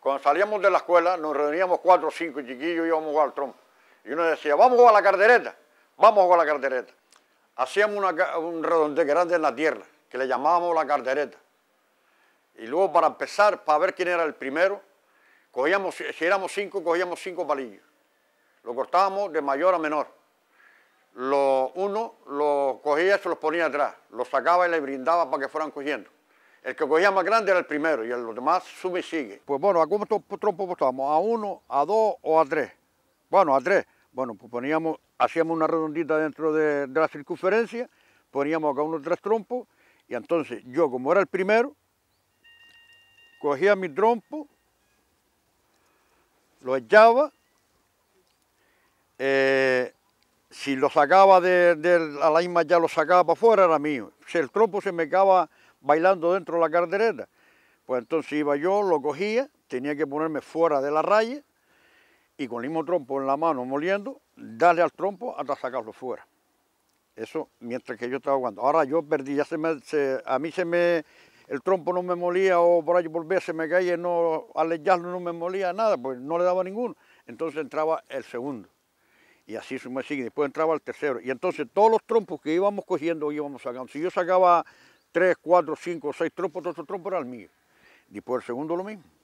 Cuando salíamos de la escuela nos reuníamos cuatro o cinco chiquillos y íbamos a jugar al trompo. Y uno decía, vamos a jugar a la cartereta, vamos a jugar a la cartereta. Hacíamos un redondel grande en la tierra, que le llamábamos la cartereta. Y luego para empezar, para ver quién era el primero, cogíamos, si éramos cinco, cogíamos cinco palillos. Lo cortábamos de mayor a menor. Lo, uno lo cogía y se los ponía atrás, los sacaba y le brindaba para que fueran cogiendo. El que cogía más grande era el primero y los demás sube y sigue. Pues bueno, ¿a cuántos trompos ¿A uno, a dos o a tres? Bueno, a tres. Bueno, pues poníamos, hacíamos una redondita dentro de, la circunferencia, poníamos acá unos tres trompos y entonces yo, como era el primero, cogía mi trompo, lo echaba, eh, si lo sacaba de, la misma ya lo sacaba para afuera era mío. Si el trompo se me caba bailando dentro de la cartereta. Pues entonces iba yo, lo cogía, tenía que ponerme fuera de la raya y con el mismo trompo en la mano moliendo, darle al trompo hasta sacarlo fuera. Eso mientras que yo estaba jugando. Ahora yo perdí, ya se me, a mí se me, el trompo no me molía o por ahí por se me caía, no, al echarlo no me molía nada, pues no le daba ninguno. Entonces entraba el segundo y así se me sigue. Después entraba el tercero y entonces todos los trompos que íbamos cogiendo íbamos sacando. Si yo sacaba tres, cuatro, cinco, seis trompos, otro tropo era el mío. Después el segundo lo mismo.